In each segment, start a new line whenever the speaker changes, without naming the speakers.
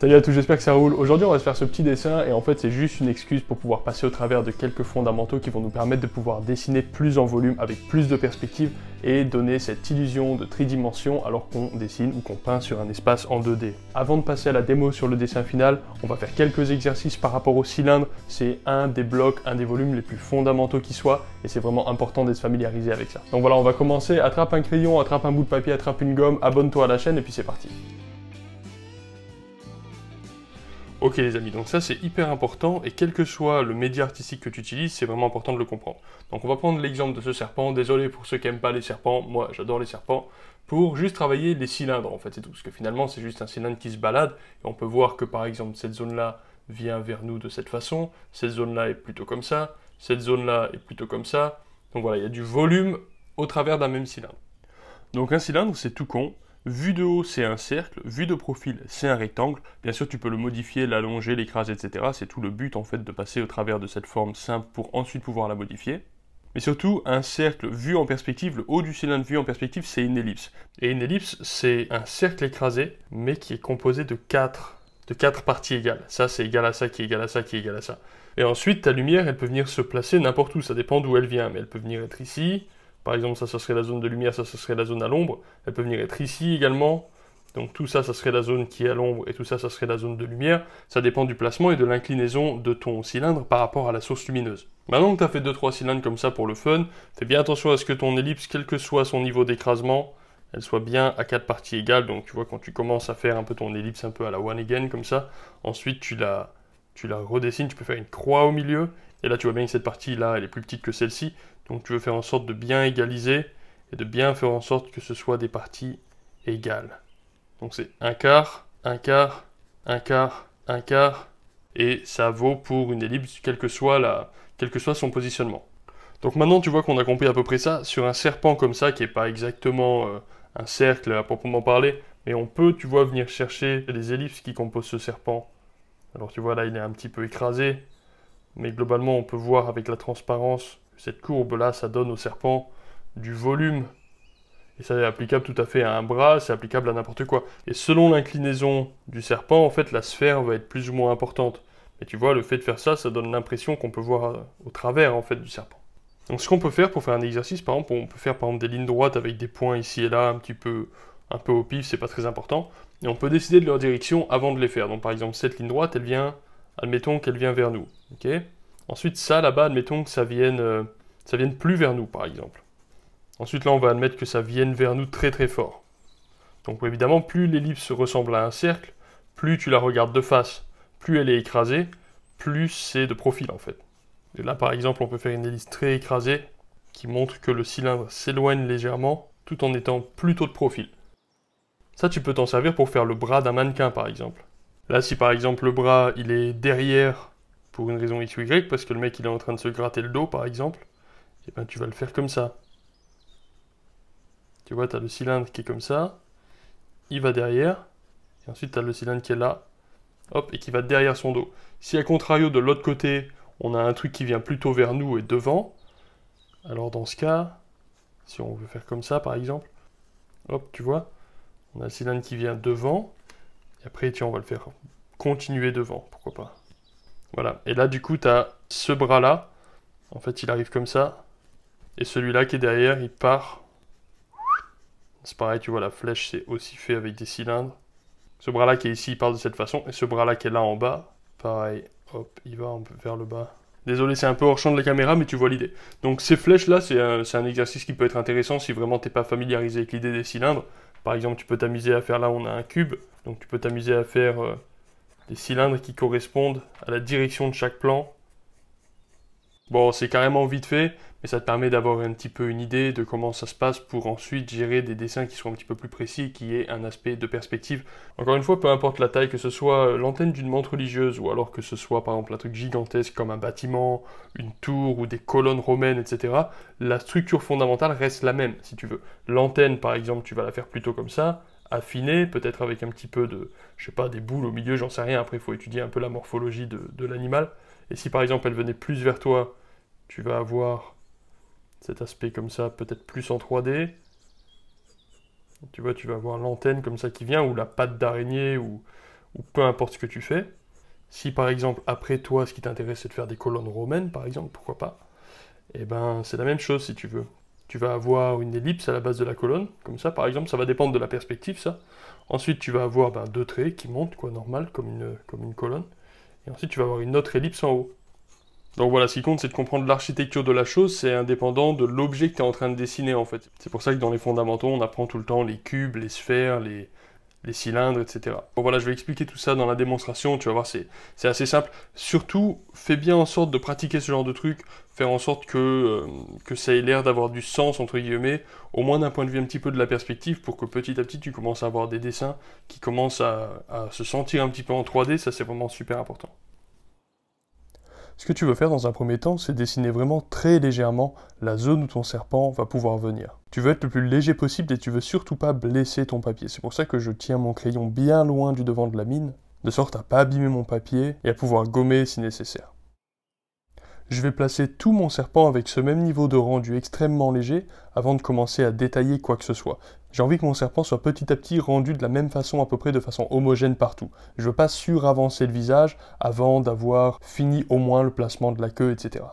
Salut à tous, j'espère que ça roule. Aujourd'hui, on va se faire ce petit dessin et en fait, c'est juste une excuse pour pouvoir passer au travers de quelques fondamentaux qui vont nous permettre de pouvoir dessiner plus en volume avec plus de perspective et donner cette illusion de tridimension alors qu'on dessine ou qu'on peint sur un espace en 2D. Avant de passer à la démo sur le dessin final, on va faire quelques exercices par rapport au cylindre. C'est un des blocs, un des volumes les plus fondamentaux qui soit et c'est vraiment important d'être familiarisé avec ça. Donc voilà, on va commencer. Attrape un crayon, attrape un bout de papier, attrape une gomme, abonne-toi à la chaîne et puis c'est parti. Ok les amis, donc ça c'est hyper important et quel que soit le média artistique que tu utilises, c'est vraiment important de le comprendre. Donc on va prendre l'exemple de ce serpent, désolé pour ceux qui n'aiment pas les serpents, moi j'adore les serpents, pour juste travailler les cylindres en fait c'est tout. Parce que finalement c'est juste un cylindre qui se balade et on peut voir que par exemple cette zone là vient vers nous de cette façon, cette zone là est plutôt comme ça, cette zone là est plutôt comme ça. Donc voilà, il y a du volume au travers d'un même cylindre. Donc un cylindre c'est tout con, Vue de haut, c'est un cercle. vue de profil, c'est un rectangle. Bien sûr, tu peux le modifier, l'allonger, l'écraser, etc. C'est tout le but, en fait, de passer au travers de cette forme simple pour ensuite pouvoir la modifier. Mais surtout, un cercle vu en perspective, le haut du cylindre vu en perspective, c'est une ellipse. Et une ellipse, c'est un cercle écrasé, mais qui est composé de de quatre parties égales. Ça, c'est égal à ça, qui est égal à ça, qui est égal à ça. Et ensuite, ta lumière, elle peut venir se placer n'importe où, ça dépend d'où elle vient, mais elle peut venir être ici, par exemple, ça, ça serait la zone de lumière, ça, ça serait la zone à l'ombre. Elle peut venir être ici également. Donc tout ça, ça serait la zone qui est à l'ombre et tout ça, ça serait la zone de lumière. Ça dépend du placement et de l'inclinaison de ton cylindre par rapport à la source lumineuse. Maintenant que tu as fait 2-3 cylindres comme ça pour le fun, fais bien attention à ce que ton ellipse, quel que soit son niveau d'écrasement, elle soit bien à quatre parties égales. Donc tu vois, quand tu commences à faire un peu ton ellipse un peu à la one again comme ça, ensuite tu la, tu la redessines, tu peux faire une croix au milieu. Et là, tu vois bien que cette partie-là, elle est plus petite que celle-ci. Donc tu veux faire en sorte de bien égaliser et de bien faire en sorte que ce soit des parties égales. Donc c'est un quart, un quart, un quart, un quart, et ça vaut pour une ellipse, quel que soit, la, quel que soit son positionnement. Donc maintenant tu vois qu'on a compris à peu près ça, sur un serpent comme ça, qui n'est pas exactement euh, un cercle à proprement parler, mais on peut, tu vois, venir chercher les ellipses qui composent ce serpent. Alors tu vois là il est un petit peu écrasé, mais globalement on peut voir avec la transparence cette courbe-là, ça donne au serpent du volume. Et ça est applicable tout à fait à un bras, c'est applicable à n'importe quoi. Et selon l'inclinaison du serpent, en fait, la sphère va être plus ou moins importante. Mais tu vois, le fait de faire ça, ça donne l'impression qu'on peut voir euh, au travers, en fait, du serpent. Donc ce qu'on peut faire pour faire un exercice, par exemple, on peut faire par exemple des lignes droites avec des points ici et là, un petit peu, un peu au pif, c'est pas très important. Et on peut décider de leur direction avant de les faire. Donc par exemple, cette ligne droite, elle vient, admettons qu'elle vient vers nous. ok Ensuite, ça là-bas, admettons que ça vienne, euh, ça vienne plus vers nous, par exemple. Ensuite, là, on va admettre que ça vienne vers nous très très fort. Donc évidemment, plus l'ellipse ressemble à un cercle, plus tu la regardes de face, plus elle est écrasée, plus c'est de profil en fait. Et là, par exemple, on peut faire une ellipse très écrasée qui montre que le cylindre s'éloigne légèrement tout en étant plutôt de profil. Ça, tu peux t'en servir pour faire le bras d'un mannequin, par exemple. Là, si par exemple le bras, il est derrière pour une raison X ou Y, parce que le mec il est en train de se gratter le dos par exemple, et eh ben tu vas le faire comme ça. Tu vois, tu as le cylindre qui est comme ça, il va derrière, et ensuite tu as le cylindre qui est là, hop, et qui va derrière son dos. Si à contrario de l'autre côté, on a un truc qui vient plutôt vers nous et devant, alors dans ce cas, si on veut faire comme ça par exemple, hop, tu vois, on a le cylindre qui vient devant, et après, tiens, on va le faire continuer devant, pourquoi pas. Et là, du coup, tu as ce bras-là. En fait, il arrive comme ça. Et celui-là qui est derrière, il part. C'est pareil, tu vois, la flèche, c'est aussi fait avec des cylindres. Ce bras-là qui est ici, il part de cette façon. Et ce bras-là qui est là en bas, pareil, hop, il va vers le bas. Désolé, c'est un peu hors champ de la caméra, mais tu vois l'idée. Donc ces flèches-là, c'est un, exercice qui peut être intéressant si vraiment t'es pas familiarisé avec l'idée des cylindres. Par exemple, tu peux t'amuser à faire là, on a un cube. Donc tu peux t'amuser à faire... Euh, des cylindres qui correspondent à la direction de chaque plan. Bon, c'est carrément vite fait, mais ça te permet d'avoir un petit peu une idée de comment ça se passe pour ensuite gérer des dessins qui sont un petit peu plus précis, qui aient un aspect de perspective. Encore une fois, peu importe la taille, que ce soit l'antenne d'une montre religieuse, ou alors que ce soit par exemple un truc gigantesque comme un bâtiment, une tour ou des colonnes romaines, etc., la structure fondamentale reste la même, si tu veux. L'antenne, par exemple, tu vas la faire plutôt comme ça, affiné, peut-être avec un petit peu de, je sais pas, des boules au milieu, j'en sais rien, après il faut étudier un peu la morphologie de, l'animal. Et si par exemple elle venait plus vers toi, tu vas avoir cet aspect comme ça, peut-être plus en 3D. Tu vois, tu vas avoir l'antenne comme ça qui vient, ou la patte d'araignée, ou, ou peu importe ce que tu fais. Si par exemple, après toi, ce qui t'intéresse, c'est de faire des colonnes romaines, par exemple, pourquoi pas et eh ben, c'est la même chose si tu veux tu vas avoir une ellipse à la base de la colonne, comme ça par exemple, ça va dépendre de la perspective ça. Ensuite tu vas avoir ben, deux traits qui montent, quoi, normal, comme une, comme une colonne. Et ensuite tu vas avoir une autre ellipse en haut. Donc voilà, ce qui compte, c'est de comprendre l'architecture de la chose, c'est indépendant de l'objet que tu es en train de dessiner en fait. C'est pour ça que dans les fondamentaux, on apprend tout le temps les cubes, les sphères, les, les cylindres, etc. Bon voilà, je vais expliquer tout ça dans la démonstration, tu vas voir, c'est assez simple. Surtout, fais bien en sorte de pratiquer ce genre de truc, faire en sorte euh, que, ça ait l'air d'avoir du sens, entre guillemets, au moins d'un point de vue un petit peu de la perspective, pour que petit à petit, tu commences à avoir des dessins qui commencent à se sentir un petit peu en 3D, ça c'est vraiment super important. Ce que tu veux faire dans un premier temps, c'est dessiner vraiment très légèrement la zone où ton serpent va pouvoir venir. Tu veux être le plus léger possible et tu veux surtout pas blesser ton papier. C'est pour ça que je tiens mon crayon bien loin du devant de la mine, de sorte à pas abîmer mon papier et à pouvoir gommer si nécessaire. Je vais placer tout mon serpent avec ce même niveau de rendu extrêmement léger avant de commencer à détailler quoi que ce soit. J'ai envie que mon serpent soit petit à petit rendu de la même façon, à peu près de façon homogène partout. Je veux pas suravancer le visage avant d'avoir fini au moins le placement de la queue, etc.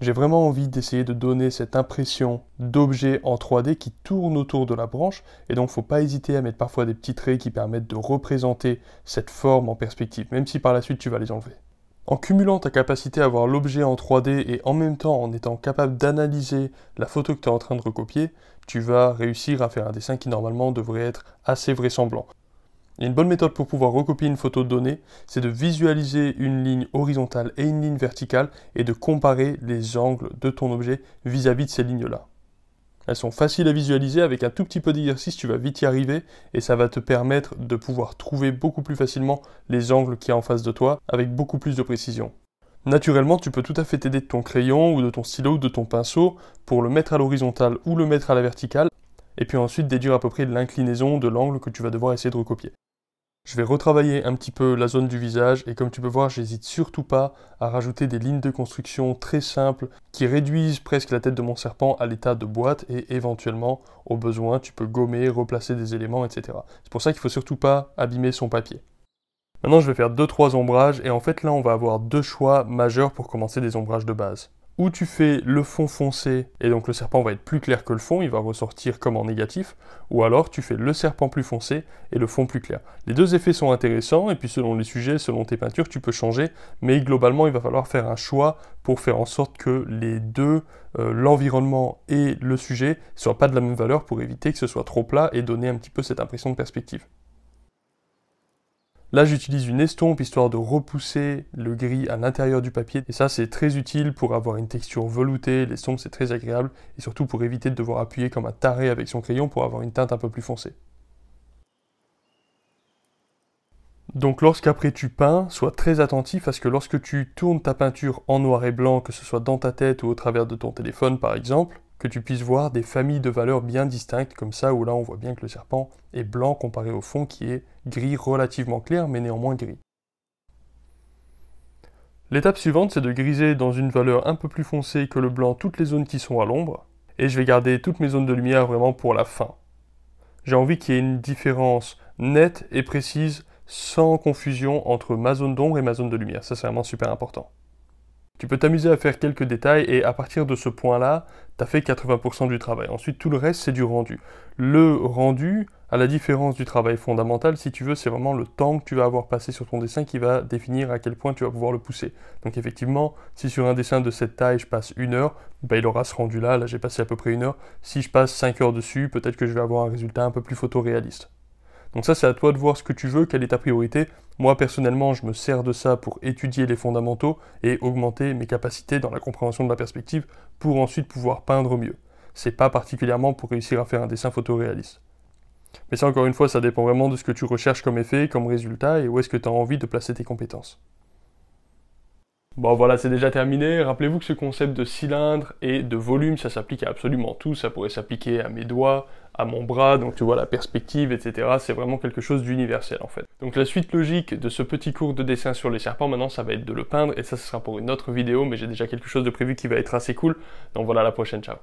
J'ai vraiment envie d'essayer de donner cette impression d'objet en 3D qui tourne autour de la branche, et donc faut pas hésiter à mettre parfois des petits traits qui permettent de représenter cette forme en perspective, même si par la suite tu vas les enlever. En cumulant ta capacité à voir l'objet en 3D et en même temps en étant capable d'analyser la photo que tu es en train de recopier, tu vas réussir à faire un dessin qui normalement devrait être assez vraisemblant. une bonne méthode pour pouvoir recopier une photo de données, c'est de visualiser une ligne horizontale et une ligne verticale et de comparer les angles de ton objet vis à -vis de ces lignes-là. Elles sont faciles à visualiser, avec un tout petit peu d'exercice tu vas vite y arriver et ça va te permettre de pouvoir trouver beaucoup plus facilement les angles qu'il y a en face de toi avec beaucoup plus de précision. Naturellement, tu peux tout à fait t'aider de ton crayon ou de ton stylo ou de ton pinceau pour le mettre à l'horizontale ou le mettre à la verticale et puis ensuite déduire à peu près l'inclinaison de l'angle que tu vas devoir essayer de recopier. Je vais retravailler un petit peu la zone du visage et comme tu peux voir, j'hésite surtout pas à rajouter des lignes de construction très simples qui réduisent presque la tête de mon serpent à l'état de boîte et éventuellement, au besoin, tu peux gommer, replacer des éléments, etc. C'est pour ça qu'il ne faut surtout pas abîmer son papier. Maintenant, je vais faire 2-3 ombrages et en fait là, on va avoir deux choix majeurs pour commencer des ombrages de base ou tu fais le fond foncé, et donc le serpent va être plus clair que le fond, il va ressortir comme en négatif, ou alors tu fais le serpent plus foncé et le fond plus clair. Les deux effets sont intéressants, et puis selon les sujets, selon tes peintures, tu peux changer, mais globalement, il va falloir faire un choix pour faire en sorte que les deux, euh, l'environnement et le sujet, soient pas de la même valeur pour éviter que ce soit trop plat et donner un petit peu cette impression de perspective. Là, j'utilise une estompe histoire de repousser le gris à l'intérieur du papier. Et ça, c'est très utile pour avoir une texture veloutée. L'estompe, c'est très agréable. Et surtout pour éviter de devoir appuyer comme un taré avec son crayon pour avoir une teinte un peu plus foncée. Donc lorsqu'après tu peins, sois très attentif à ce que lorsque tu tournes ta peinture en noir et blanc, que ce soit dans ta tête ou au travers de ton téléphone par exemple, que tu puisses voir des familles de valeurs bien distinctes comme ça, où là on voit bien que le serpent est blanc comparé au fond qui est gris relativement clair mais néanmoins gris. L'étape suivante c'est de griser dans une valeur un peu plus foncée que le blanc toutes les zones qui sont à l'ombre, et je vais garder toutes mes zones de lumière vraiment pour la fin. J'ai envie qu'il y ait une différence nette et précise sans confusion entre ma zone d'ombre et ma zone de lumière, ça c'est vraiment super important. Tu peux t'amuser à faire quelques détails et à partir de ce point-là, tu as fait 80% du travail. Ensuite, tout le reste, c'est du rendu. Le rendu, à la différence du travail fondamental, si tu veux, c'est vraiment le temps que tu vas avoir passé sur ton dessin qui va définir à quel point tu vas pouvoir le pousser. Donc effectivement, si sur un dessin de cette taille, je passe une heure, bah, il aura ce rendu-là. Là, j'ai passé à peu près une heure. Si je passe 5 heures dessus, peut-être que je vais avoir un résultat un peu plus photoréaliste. Donc ça, c'est à toi de voir ce que tu veux, quelle est ta priorité. Moi, personnellement, je me sers de ça pour étudier les fondamentaux et augmenter mes capacités dans la compréhension de la perspective pour ensuite pouvoir peindre mieux. C'est pas particulièrement pour réussir à faire un dessin photoréaliste. Mais ça, encore une fois, ça dépend vraiment de ce que tu recherches comme effet, comme résultat et où est-ce que tu as envie de placer tes compétences. Bon voilà, c'est déjà terminé. Rappelez-vous que ce concept de cylindre et de volume, ça s'applique à absolument tout. Ça pourrait s'appliquer à mes doigts, à mon bras, donc tu vois la perspective, etc. C'est vraiment quelque chose d'universel en fait. Donc la suite logique de ce petit cours de dessin sur les serpents, maintenant ça va être de le peindre, et ça ce sera pour une autre vidéo, mais j'ai déjà quelque chose de prévu qui va être assez cool. Donc voilà, à la prochaine, ciao